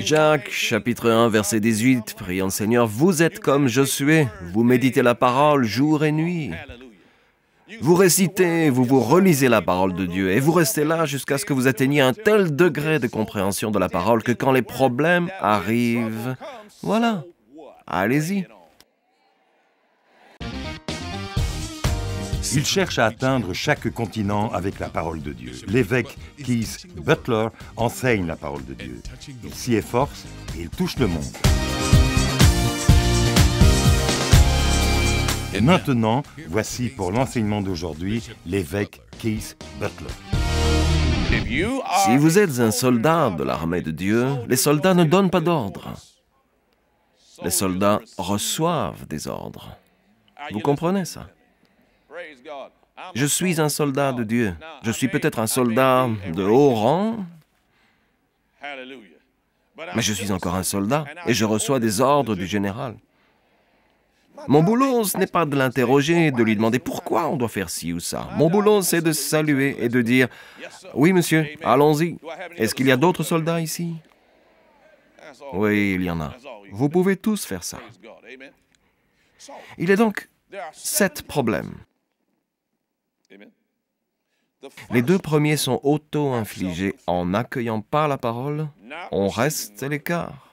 Jacques chapitre 1 verset 18, prions Seigneur, vous êtes comme Josué, vous méditez la parole jour et nuit. Vous récitez, vous vous relisez la parole de Dieu et vous restez là jusqu'à ce que vous atteigniez un tel degré de compréhension de la parole que quand les problèmes arrivent, voilà, allez-y, Il cherche à atteindre chaque continent avec la parole de Dieu. L'évêque Keith Butler enseigne la parole de Dieu. Il s'y efforce et il touche le monde. Et maintenant, voici pour l'enseignement d'aujourd'hui l'évêque Keith Butler. Si vous êtes un soldat de l'armée de Dieu, les soldats ne donnent pas d'ordres. Les soldats reçoivent des ordres. Vous comprenez ça je suis un soldat de Dieu. Je suis peut-être un soldat de haut rang, mais je suis encore un soldat et je reçois des ordres du général. Mon boulot, ce n'est pas de l'interroger, de lui demander pourquoi on doit faire ci ou ça. Mon boulot, c'est de saluer et de dire Oui, monsieur, allons-y. Est-ce qu'il y a d'autres soldats ici Oui, il y en a. Vous pouvez tous faire ça. Il y a donc sept problèmes. Les deux premiers sont auto-infligés. En n'accueillant pas la parole, on reste à l'écart.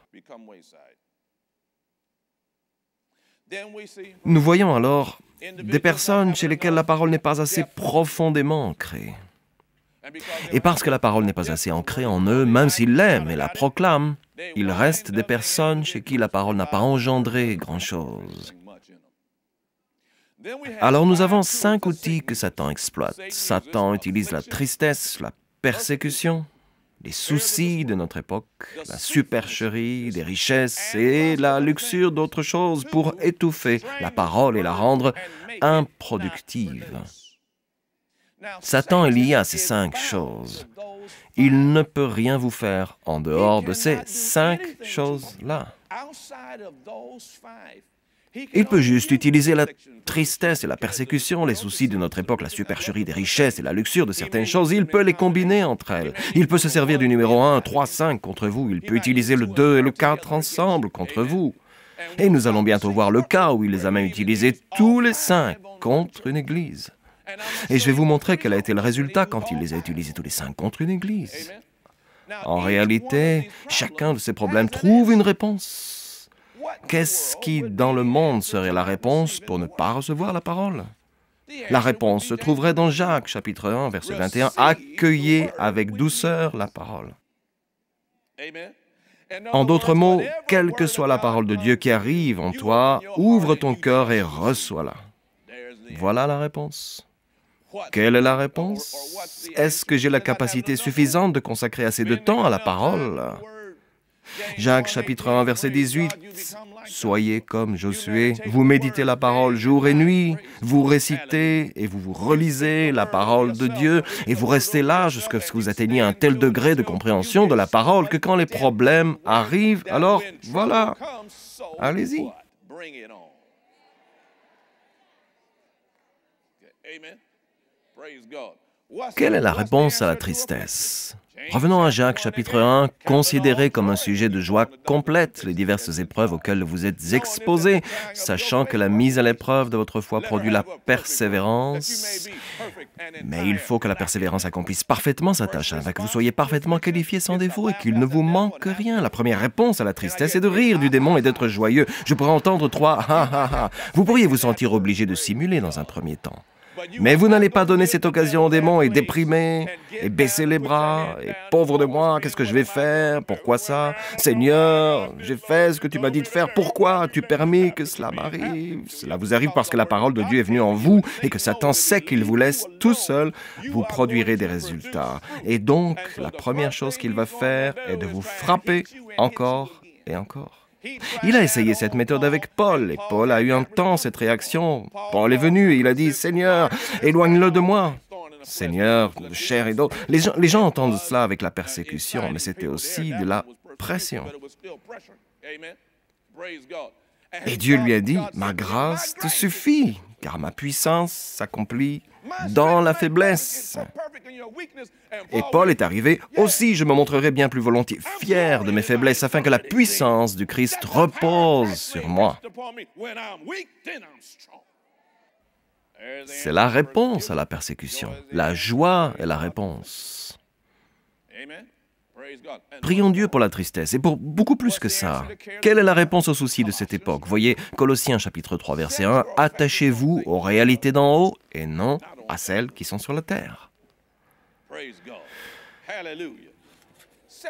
Nous voyons alors des personnes chez lesquelles la parole n'est pas assez profondément ancrée. Et parce que la parole n'est pas assez ancrée en eux, même s'ils l'aiment et la proclament, il reste des personnes chez qui la parole n'a pas engendré grand-chose. Alors nous avons cinq outils que Satan exploite. Satan utilise la tristesse, la persécution, les soucis de notre époque, la supercherie des richesses et la luxure d'autres choses pour étouffer la parole et la rendre improductive. Satan est lié à ces cinq choses. Il ne peut rien vous faire en dehors de ces cinq choses-là. Il peut juste utiliser la tristesse et la persécution, les soucis de notre époque, la supercherie des richesses et la luxure de certaines choses. Il peut les combiner entre elles. Il peut se servir du numéro 1, 3, 5 contre vous. Il peut utiliser le 2 et le 4 ensemble contre vous. Et nous allons bientôt voir le cas où il les a même utilisés tous les 5 contre une église. Et je vais vous montrer quel a été le résultat quand il les a utilisés tous les 5 contre une église. En réalité, chacun de ces problèmes trouve une réponse Qu'est-ce qui, dans le monde, serait la réponse pour ne pas recevoir la parole La réponse se trouverait dans Jacques, chapitre 1, verset 21. Accueillez avec douceur la parole. En d'autres mots, quelle que soit la parole de Dieu qui arrive en toi, ouvre ton cœur et reçois-la. Voilà la réponse. Quelle est la réponse Est-ce que j'ai la capacité suffisante de consacrer assez de temps à la parole Jacques chapitre 1 verset 18. Soyez comme Josué, vous méditez la parole jour et nuit, vous récitez et vous vous relisez la parole de Dieu et vous restez là jusqu'à ce que vous atteigniez un tel degré de compréhension de la parole que quand les problèmes arrivent, alors voilà, allez-y. Quelle est la réponse à la tristesse Revenons à Jacques chapitre 1. Considérez comme un sujet de joie complète les diverses épreuves auxquelles vous êtes exposés, sachant que la mise à l'épreuve de votre foi produit la persévérance. Mais il faut que la persévérance accomplisse parfaitement sa tâche, afin que vous soyez parfaitement qualifié sans défaut et qu'il ne vous manque rien. La première réponse à la tristesse est de rire du démon et d'être joyeux. Je pourrais entendre trois ah ah ha. Vous pourriez vous sentir obligé de simuler dans un premier temps. Mais vous n'allez pas donner cette occasion au démons et déprimer, et baisser les bras, et pauvre de moi, qu'est-ce que je vais faire Pourquoi ça Seigneur, j'ai fait ce que tu m'as dit de faire, pourquoi as-tu permis que cela m'arrive Cela vous arrive parce que la parole de Dieu est venue en vous et que Satan sait qu'il vous laisse tout seul, vous produirez des résultats. Et donc, la première chose qu'il va faire est de vous frapper encore et encore. Il a essayé cette méthode avec Paul, et Paul a eu un temps cette réaction. Paul est venu et il a dit, Seigneur, éloigne-le de moi. Seigneur, cher et d'autres. » Les gens, entendent cela avec la persécution, mais c'était aussi de la pression. Amen. Et Dieu lui a dit, ma grâce te suffit, car ma puissance s'accomplit dans la faiblesse. Et Paul est arrivé, aussi je me montrerai bien plus volontiers fier de mes faiblesses afin que la puissance du Christ repose sur moi. C'est la réponse à la persécution. La joie est la réponse. Prions Dieu pour la tristesse et pour beaucoup plus que ça. Quelle est la réponse aux soucis de cette époque Voyez Colossiens chapitre 3 verset 1, Attachez-vous aux réalités d'en haut et non à celles qui sont sur la terre.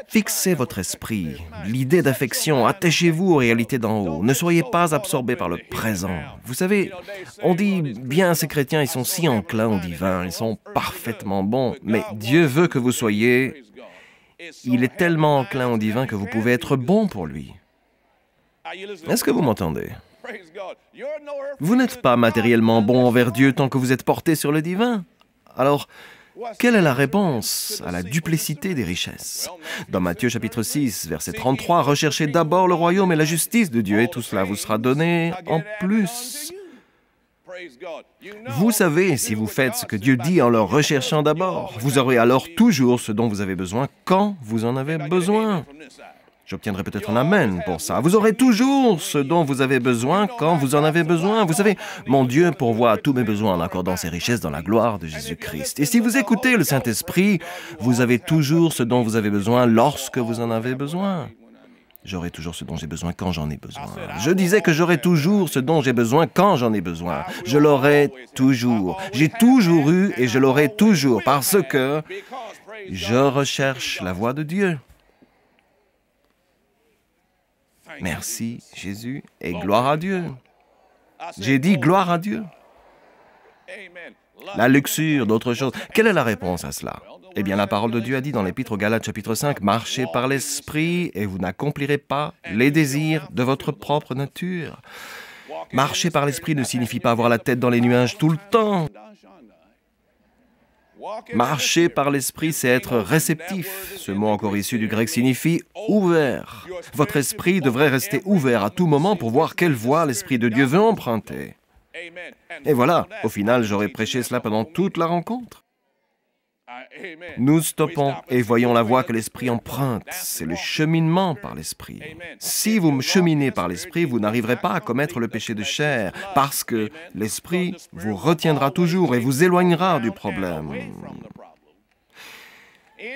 Fixez votre esprit, l'idée d'affection, attachez-vous aux réalités d'en haut, ne soyez pas absorbés par le présent. Vous savez, on dit bien ces chrétiens, ils sont si enclins au divin, ils sont parfaitement bons, mais Dieu veut que vous soyez il est tellement enclin au divin que vous pouvez être bon pour lui. Est-ce que vous m'entendez Vous n'êtes pas matériellement bon envers Dieu tant que vous êtes porté sur le divin. Alors, quelle est la réponse à la duplicité des richesses Dans Matthieu chapitre 6, verset 33, recherchez d'abord le royaume et la justice de Dieu et tout cela vous sera donné en plus. Vous savez, si vous faites ce que Dieu dit en le recherchant d'abord, vous aurez alors toujours ce dont vous avez besoin quand vous en avez besoin. J'obtiendrai peut-être un Amen pour ça. Vous aurez toujours ce dont vous avez besoin quand vous en avez besoin. Vous savez, mon Dieu pourvoit à tous mes besoins en accordant ses richesses dans la gloire de Jésus-Christ. Et si vous écoutez le Saint-Esprit, vous avez toujours ce dont vous avez besoin lorsque vous en avez besoin. J'aurai toujours ce dont j'ai besoin quand j'en ai besoin. Ah, je disais que j'aurai toujours ce dont j'ai besoin quand j'en ai besoin. Ah, je l'aurai toujours. J'ai ah, toujours eu et je l'aurai toujours parce que je recherche la voie de Dieu. Merci Jésus et gloire à Dieu. J'ai dit gloire à Dieu. La luxure, d'autres choses. Quelle est la réponse à cela eh bien, la parole de Dieu a dit dans l'Épître aux Galates chapitre 5, Marchez par l'Esprit et vous n'accomplirez pas les désirs de votre propre nature. Marcher par l'Esprit ne signifie pas avoir la tête dans les nuages tout le temps. Marcher par l'esprit, c'est être réceptif. Ce mot encore issu du grec signifie ouvert. Votre esprit devrait rester ouvert à tout moment pour voir quelle voie l'esprit de Dieu veut emprunter. Et voilà, au final, j'aurais prêché cela pendant toute la rencontre. Nous stoppons et voyons la voie que l'Esprit emprunte. C'est le cheminement par l'Esprit. Si vous cheminez par l'Esprit, vous n'arriverez pas à commettre le péché de chair, parce que l'Esprit vous retiendra toujours et vous éloignera du problème.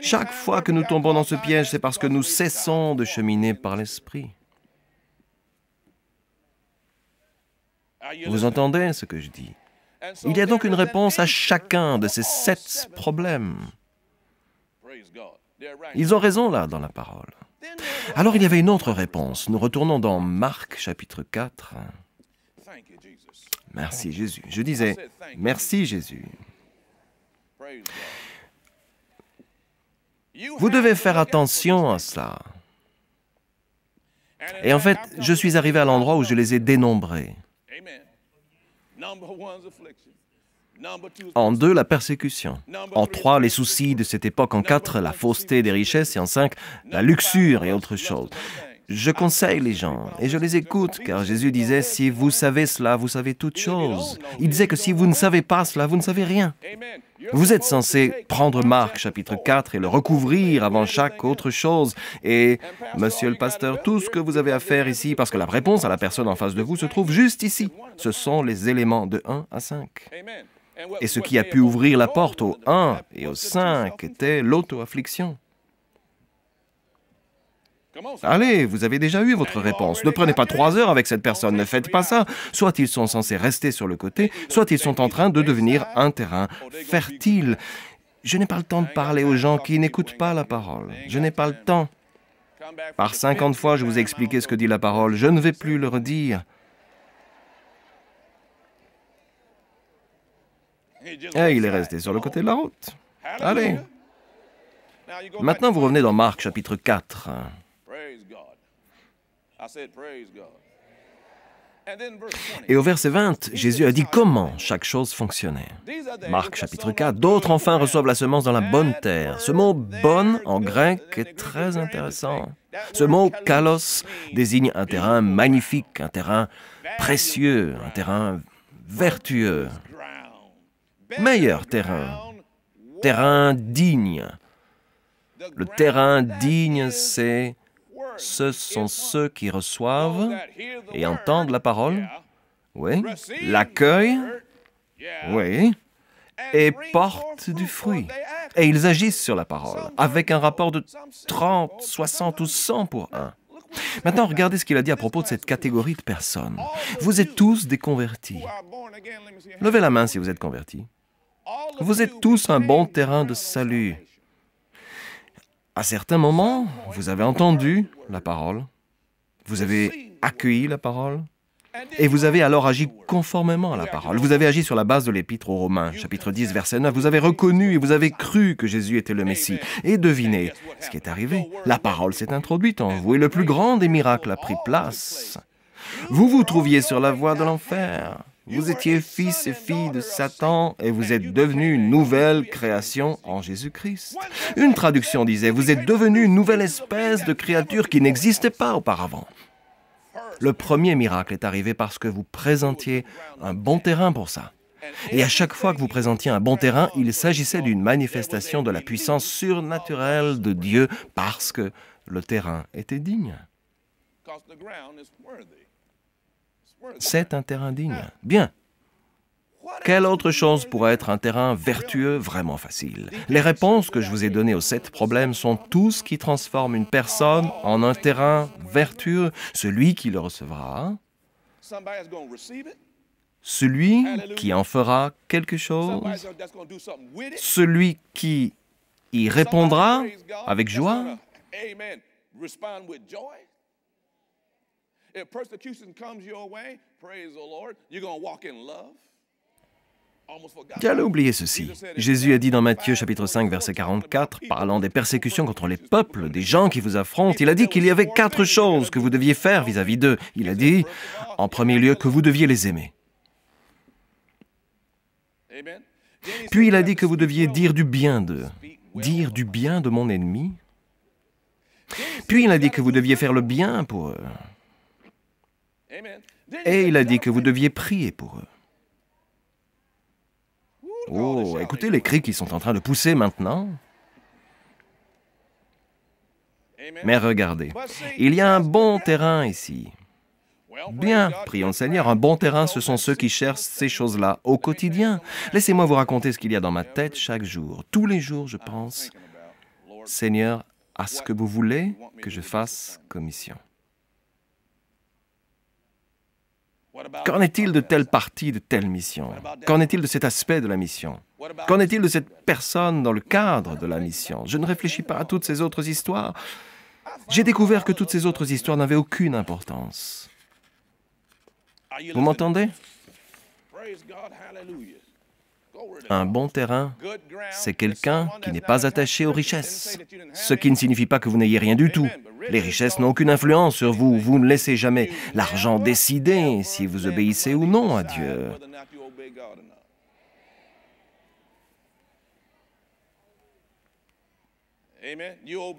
Chaque fois que nous tombons dans ce piège, c'est parce que nous cessons de cheminer par l'Esprit. Vous entendez ce que je dis il y a donc une réponse à chacun de ces sept problèmes. Ils ont raison là dans la parole. Alors il y avait une autre réponse. Nous retournons dans Marc chapitre 4. Merci Jésus. Je disais, merci Jésus. Vous devez faire attention à cela. Et en fait, je suis arrivé à l'endroit où je les ai dénombrés. En deux, la persécution. En trois, les soucis de cette époque. En quatre, la fausseté des richesses. Et en cinq, la luxure et autres choses. Je conseille les gens et je les écoute, car Jésus disait, si vous savez cela, vous savez toute chose. Il disait que si vous ne savez pas cela, vous ne savez rien. Vous êtes censé prendre Marc chapitre 4 et le recouvrir avant chaque autre chose. Et, monsieur le pasteur, tout ce que vous avez à faire ici, parce que la réponse à la personne en face de vous se trouve juste ici, ce sont les éléments de 1 à 5. Et ce qui a pu ouvrir la porte au 1 et au 5 était l'auto-affliction. Allez, vous avez déjà eu votre eh, oh, réponse. Ne prenez pas trois heures avec cette oh, personne, ne faites pas ça. Soit ils sont censés rester sur le côté, soit ils sont en train de devenir un terrain fertile. Je n'ai pas le temps de parler aux gens qui n'écoutent pas la parole. Je n'ai pas le temps. Par 50 fois, je vous ai expliqué ce que dit la parole. Je ne vais plus le redire. Et eh, il est resté sur le côté de la route. Allez. Maintenant, vous revenez dans Marc chapitre 4. Et au verset 20, Jésus a dit comment chaque chose fonctionnait. Marc chapitre 4, d'autres enfin reçoivent la semence dans la bonne terre. Ce mot bonne en grec est très intéressant. Ce mot kalos désigne un terrain magnifique, un terrain précieux, un terrain vertueux. Meilleur terrain, terrain digne. Le terrain digne, c'est ce sont ceux qui reçoivent et entendent la parole, oui, l'accueillent, oui, et portent du fruit. Et ils agissent sur la parole, avec un rapport de 30, 60 ou 100 pour un. Maintenant, regardez ce qu'il a dit à propos de cette catégorie de personnes. Vous êtes tous des convertis. Levez la main si vous êtes convertis. Vous êtes tous un bon terrain de salut. À certains moments, vous avez entendu la parole, vous avez accueilli la parole, et vous avez alors agi conformément à la parole. Vous avez agi sur la base de l'épître aux Romains, chapitre 10, verset 9. Vous avez reconnu et vous avez cru que Jésus était le Messie. Et devinez ce qui est arrivé. La parole s'est introduite en vous et le plus grand des miracles a pris place. Vous vous trouviez sur la voie de l'enfer. Vous étiez fils et fille de Satan et vous êtes devenus une nouvelle création en Jésus-Christ. Une traduction disait, vous êtes devenus une nouvelle espèce de créature qui n'existait pas auparavant. Le premier miracle est arrivé parce que vous présentiez un bon terrain pour ça. Et à chaque fois que vous présentiez un bon terrain, il s'agissait d'une manifestation de la puissance surnaturelle de Dieu parce que le terrain était digne. C'est un terrain digne. Bien. Quelle autre chose pourrait être un terrain vertueux vraiment facile Les réponses que je vous ai données aux sept problèmes sont tout ce qui transforme une personne en un terrain vertueux. Celui qui le recevra, celui qui en fera quelque chose, celui qui y répondra avec joie. If persecution praise ceci Jésus a dit dans Matthieu chapitre 5 verset 44, parlant des persécutions contre les peuples, des gens qui vous affrontent, il a dit qu'il y avait quatre choses que vous deviez faire vis-à-vis d'eux. Il a dit, en premier lieu, que vous deviez les aimer. Puis il a dit que vous deviez dire du bien d'eux. Dire du bien de mon ennemi. Puis il a dit que vous deviez faire le bien pour eux. Et il a dit que vous deviez prier pour eux. Oh, écoutez les cris qu'ils sont en train de pousser maintenant. Mais regardez, il y a un bon terrain ici. Bien, prions le Seigneur, un bon terrain, ce sont ceux qui cherchent ces choses-là au quotidien. Laissez-moi vous raconter ce qu'il y a dans ma tête chaque jour. Tous les jours, je pense, Seigneur, à ce que vous voulez que je fasse commission. Qu'en est-il de telle partie de telle mission Qu'en est-il de cet aspect de la mission Qu'en est-il de cette personne dans le cadre de la mission Je ne réfléchis pas à toutes ces autres histoires. J'ai découvert que toutes ces autres histoires n'avaient aucune importance. Vous m'entendez un bon terrain, c'est quelqu'un qui n'est pas attaché aux richesses. Ce qui ne signifie pas que vous n'ayez rien du tout. Les richesses n'ont aucune influence sur vous. Vous ne laissez jamais l'argent décider si vous obéissez ou non à Dieu.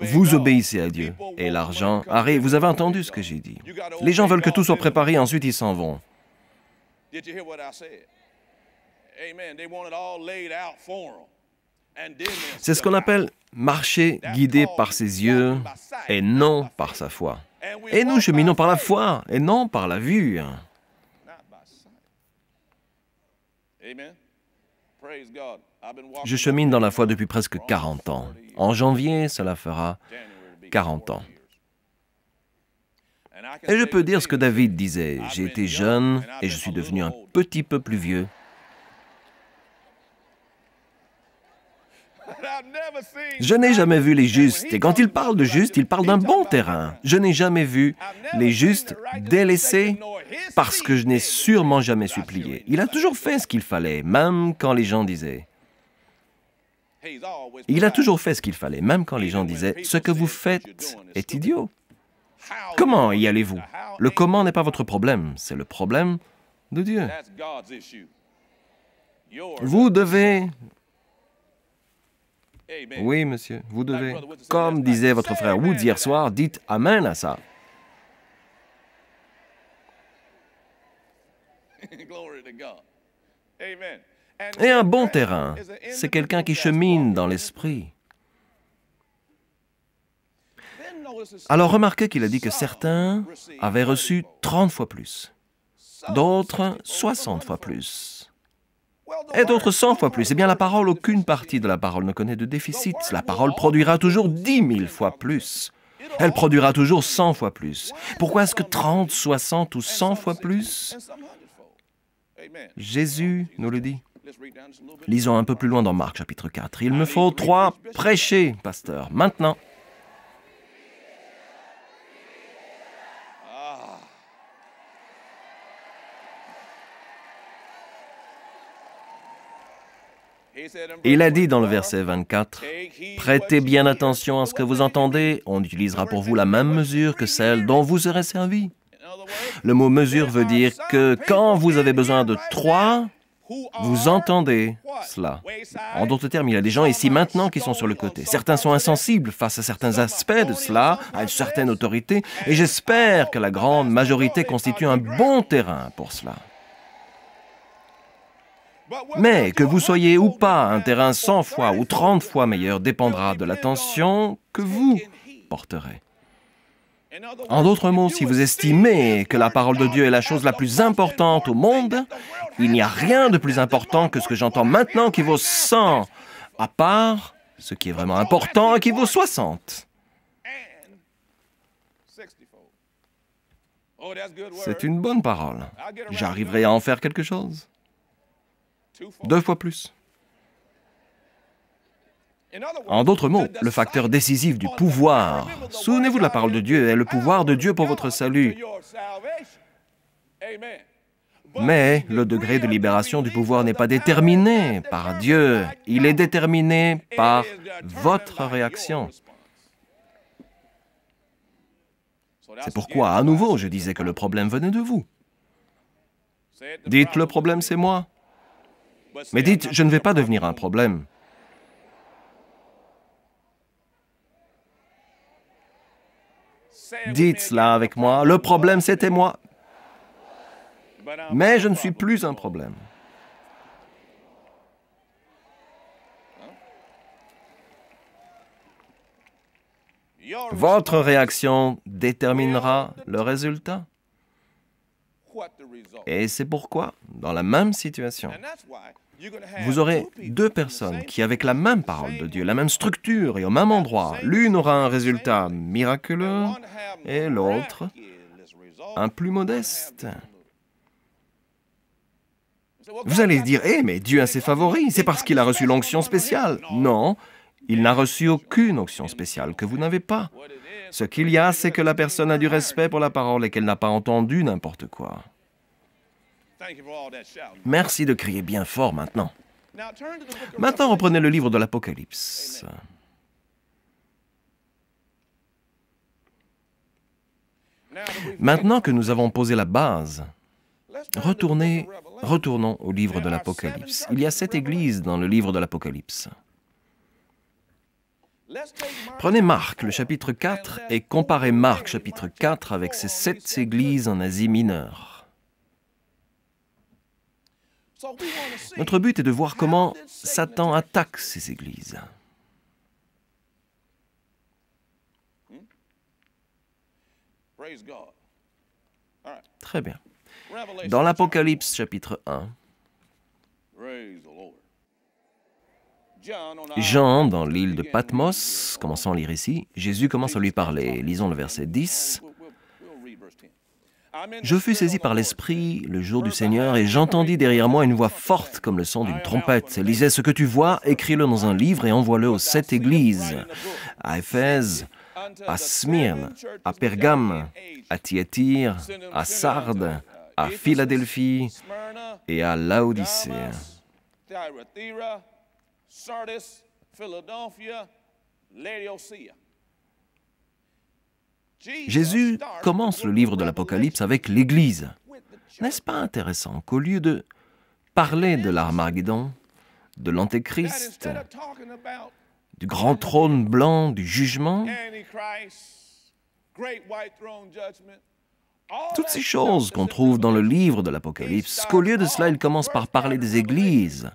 Vous obéissez à Dieu et l'argent arrive. Vous avez entendu ce que j'ai dit. Les gens veulent que tout soit préparé, ensuite ils s'en vont. C'est ce qu'on appelle marcher guidé par ses yeux et non par sa foi. Et nous cheminons par la foi et non par la vue. Je chemine dans la foi depuis presque 40 ans. En janvier, cela fera 40 ans. Et je peux dire ce que David disait, j'ai été jeune et je suis devenu un petit peu plus vieux Je n'ai jamais vu les justes. Et quand il parle de justes, il parle d'un bon terrain. Je n'ai jamais vu les justes délaissés parce que je n'ai sûrement jamais supplié. Il a toujours fait ce qu'il fallait, même quand les gens disaient. Il a toujours fait ce qu'il fallait, même quand les gens disaient ⁇ Ce que vous faites est idiot ⁇ Comment y allez-vous Le comment n'est pas votre problème, c'est le problème de Dieu. Vous devez oui, monsieur, vous devez. Comme disait votre frère Wood hier soir, dites Amen à ça. Et un bon terrain, c'est quelqu'un qui chemine dans l'esprit. Alors remarquez qu'il a dit que certains avaient reçu 30 fois plus, d'autres 60 fois plus et d'autres 100 fois plus. Eh bien, la parole, aucune partie de la parole ne connaît de déficit. La parole produira toujours dix mille fois plus. Elle produira toujours 100 fois plus. Pourquoi est-ce que 30, 60 ou 100 fois plus Jésus nous le dit. Lisons un peu plus loin dans Marc chapitre 4. Il me faut trois prêcher, pasteur, maintenant. Il a dit dans le verset 24, Prêtez bien attention à ce que vous entendez, on utilisera pour vous la même mesure que celle dont vous serez servi. Le mot mesure veut dire que quand vous avez besoin de trois, vous entendez cela. En d'autres termes, il y a des gens ici maintenant qui sont sur le côté. Certains sont insensibles face à certains aspects de cela, à une certaine autorité, et j'espère que la grande majorité constitue un bon terrain pour cela. Mais que vous soyez ou pas un terrain 100 fois ou 30 fois meilleur dépendra de l'attention que vous porterez. En d'autres mots, si vous estimez que la parole de Dieu est la chose la plus importante au monde, il n'y a rien de plus important que ce que j'entends maintenant qui vaut 100, à part ce qui est vraiment important et qui vaut 60. C'est une bonne parole. J'arriverai à en faire quelque chose. Deux fois plus. En d'autres mots, le facteur décisif du pouvoir, souvenez-vous de la parole de Dieu, est le pouvoir de Dieu pour votre salut. Mais le degré de libération du pouvoir n'est pas déterminé par Dieu, il est déterminé par votre réaction. C'est pourquoi, à nouveau, je disais que le problème venait de vous. Dites le problème, c'est moi. Mais dites, je ne vais pas devenir un problème. Dites cela avec moi, le problème c'était moi. Mais je ne suis plus un problème. Votre réaction déterminera le résultat. Et c'est pourquoi, dans la même situation, vous aurez deux personnes qui, avec la même parole de Dieu, la même structure et au même endroit, l'une aura un résultat miraculeux et l'autre un plus modeste. Vous allez dire, eh, mais Dieu a ses favoris, c'est parce qu'il a reçu l'onction spéciale. Non, il n'a reçu aucune onction spéciale que vous n'avez pas. Ce qu'il y a, c'est que la personne a du respect pour la parole et qu'elle n'a pas entendu n'importe quoi. Merci de crier bien fort maintenant. Maintenant, reprenez le livre de l'Apocalypse. Maintenant que nous avons posé la base, retournons au livre de l'Apocalypse. Il y a sept églises dans le livre de l'Apocalypse. Prenez Marc, le chapitre 4, et comparez Marc, chapitre 4, avec ces sept églises en Asie mineure. Notre but est de voir comment Satan attaque ces églises. Très bien. Dans l'Apocalypse chapitre 1, Jean, dans l'île de Patmos, commençant à lire ici, Jésus commence à lui parler. Lisons le verset 10. Je fus saisi par l'Esprit le jour du Seigneur et j'entendis derrière moi une voix forte comme le son d'une trompette. Lisez ce que tu vois, écris-le dans un livre et envoie-le aux sept églises. À Éphèse, à Smyrne, à Pergame, à Thyatire, à Sardes, à Philadelphie et à Laodicée. Laodicea. Jésus commence le livre de l'Apocalypse avec l'Église. N'est-ce pas intéressant qu'au lieu de parler de l'Armageddon, de l'Antéchrist, du grand trône blanc, du jugement, toutes ces choses qu'on trouve dans le livre de l'Apocalypse, qu'au lieu de cela, il commence par parler des églises.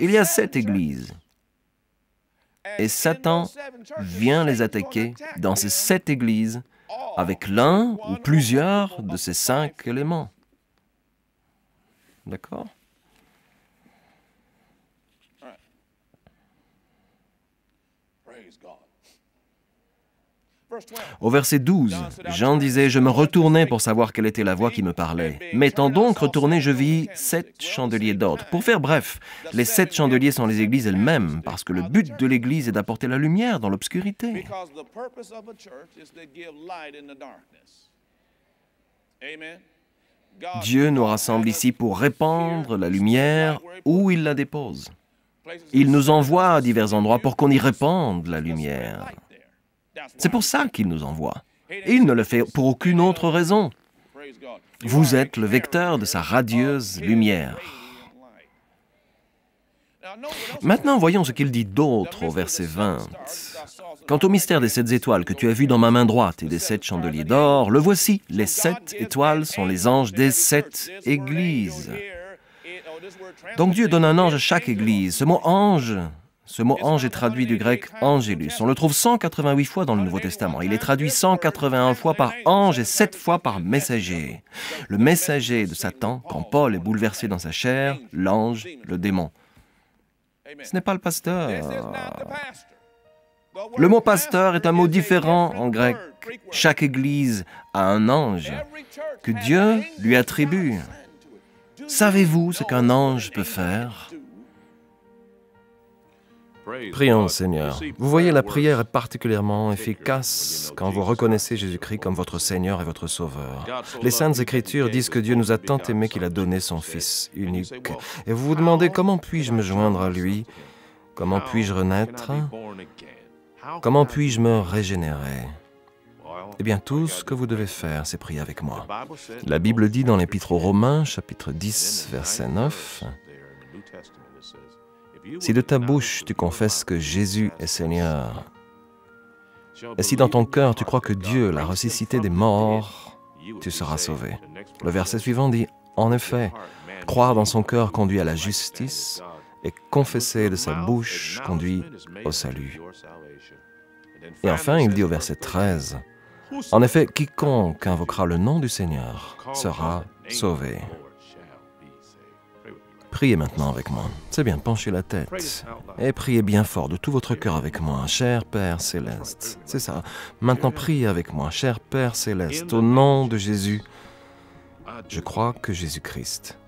Il y a sept églises. Et Satan vient les attaquer dans ces sept églises avec l'un ou plusieurs de ces cinq éléments. D'accord au verset 12, Jean disait, je me retournais pour savoir quelle était la voix qui me parlait. M'étant donc retourné, je vis sept chandeliers d'ordre. Pour faire bref, les sept chandeliers sont les églises elles-mêmes, parce que le but de l'église est d'apporter la lumière dans l'obscurité. Dieu nous rassemble ici pour répandre la lumière où il la dépose. Il nous envoie à divers endroits pour qu'on y répande la lumière. C'est pour ça qu'il nous envoie. Et Il ne le fait pour aucune autre raison. Vous êtes le vecteur de sa radieuse lumière. Maintenant, voyons ce qu'il dit d'autre au verset 20. Quant au mystère des sept étoiles que tu as vu dans ma main droite et des sept chandeliers d'or, le voici, les sept étoiles sont les anges des sept églises. Donc Dieu donne un ange à chaque église. Ce mot ange ce mot ange est traduit du grec angelus. On le trouve 188 fois dans le Nouveau Testament. Il est traduit 181 fois par ange et 7 fois par messager. Le messager de Satan, quand Paul est bouleversé dans sa chair, l'ange, le démon. Ce n'est pas le pasteur. Le mot pasteur est un mot différent en grec. Chaque église a un ange que Dieu lui attribue. Savez-vous ce qu'un ange peut faire Prions, Seigneur. Vous voyez, la prière est particulièrement efficace quand vous reconnaissez Jésus-Christ comme votre Seigneur et votre Sauveur. Les Saintes Écritures disent que Dieu nous a tant aimés qu'il a donné son Fils unique. Et vous vous demandez comment puis-je me joindre à lui Comment puis-je renaître Comment puis-je me régénérer eh bien, tout ce que vous devez faire, c'est prier avec moi. La Bible dit dans l'Épître aux Romains, chapitre 10, verset 9, si de ta bouche tu confesses que Jésus est Seigneur, et si dans ton cœur tu crois que Dieu l'a ressuscité des morts, tu seras sauvé. Le verset suivant dit, en effet, croire dans son cœur conduit à la justice et confesser de sa bouche conduit au salut. Et enfin, il dit au verset 13, en effet, quiconque invoquera le nom du Seigneur sera sauvé. Priez maintenant avec moi. C'est bien, penchez la tête. Et priez bien fort de tout votre cœur avec moi, cher Père céleste. C'est ça. Maintenant, priez avec moi, cher Père céleste, au nom de Jésus. Je crois que Jésus-Christ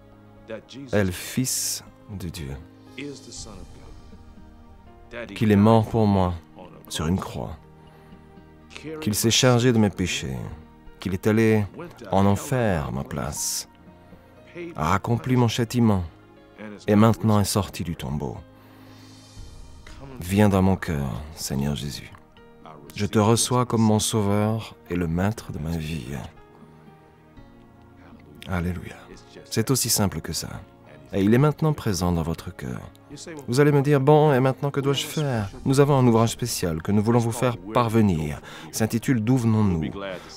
est le Fils de Dieu, qu'il est mort pour moi sur une croix, qu'il s'est chargé de mes péchés, qu'il est allé en enfer à ma place, a accompli mon châtiment et maintenant est sorti du tombeau. Viens dans mon cœur, Seigneur Jésus. Je te reçois comme mon sauveur et le maître de ma vie. Alléluia. C'est aussi simple que ça. Et il est maintenant présent dans votre cœur. Vous allez me dire, bon, et maintenant que dois-je faire Nous avons un ouvrage spécial que nous voulons vous faire parvenir. S'intitule D'où venons-nous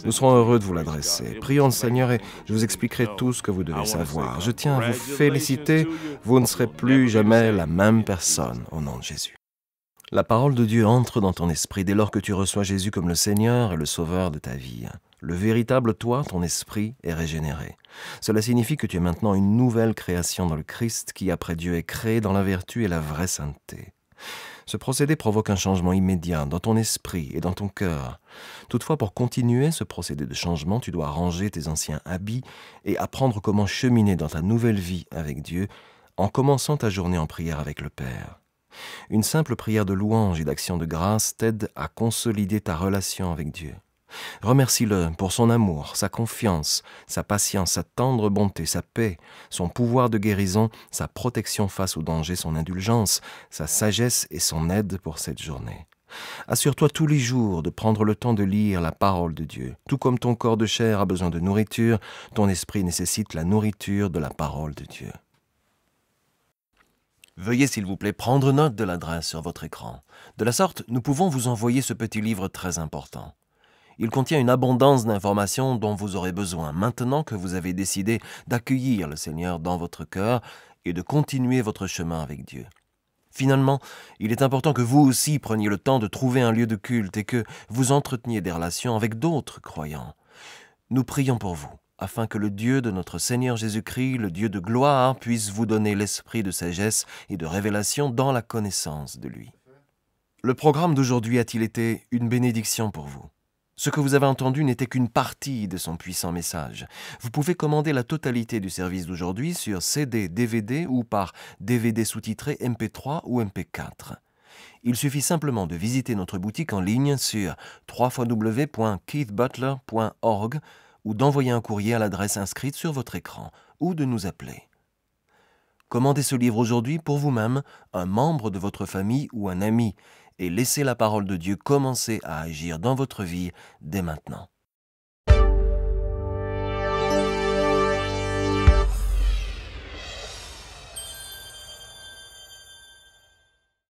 Nous serons heureux de vous l'adresser. Prions le Seigneur et je vous expliquerai tout ce que vous devez savoir. Je tiens à vous féliciter. Vous ne serez plus jamais la même personne au nom de Jésus. La parole de Dieu entre dans ton esprit dès lors que tu reçois Jésus comme le Seigneur et le Sauveur de ta vie le véritable toi, ton esprit, est régénéré. Cela signifie que tu es maintenant une nouvelle création dans le Christ qui, après Dieu, est créé dans la vertu et la vraie sainteté. Ce procédé provoque un changement immédiat dans ton esprit et dans ton cœur. Toutefois, pour continuer ce procédé de changement, tu dois ranger tes anciens habits et apprendre comment cheminer dans ta nouvelle vie avec Dieu en commençant ta journée en prière avec le Père. Une simple prière de louange et d'action de grâce t'aide à consolider ta relation avec Dieu. Remercie-le pour son amour, sa confiance, sa patience, sa tendre bonté, sa paix, son pouvoir de guérison, sa protection face au danger, son indulgence, sa sagesse et son aide pour cette journée. Assure-toi tous les jours de prendre le temps de lire la parole de Dieu. Tout comme ton corps de chair a besoin de nourriture, ton esprit nécessite la nourriture de la parole de Dieu. Veuillez s'il vous plaît prendre note de l'adresse sur votre écran. De la sorte, nous pouvons vous envoyer ce petit livre très important. Il contient une abondance d'informations dont vous aurez besoin maintenant que vous avez décidé d'accueillir le Seigneur dans votre cœur et de continuer votre chemin avec Dieu. Finalement, il est important que vous aussi preniez le temps de trouver un lieu de culte et que vous entreteniez des relations avec d'autres croyants. Nous prions pour vous, afin que le Dieu de notre Seigneur Jésus-Christ, le Dieu de gloire, puisse vous donner l'esprit de sagesse et de révélation dans la connaissance de lui. Le programme d'aujourd'hui a-t-il été une bénédiction pour vous ce que vous avez entendu n'était qu'une partie de son puissant message. Vous pouvez commander la totalité du service d'aujourd'hui sur CD, DVD ou par DVD sous-titré MP3 ou MP4. Il suffit simplement de visiter notre boutique en ligne sur www.keithbutler.org ou d'envoyer un courrier à l'adresse inscrite sur votre écran ou de nous appeler. Commandez ce livre aujourd'hui pour vous-même, un membre de votre famille ou un ami et laissez la parole de Dieu commencer à agir dans votre vie dès maintenant.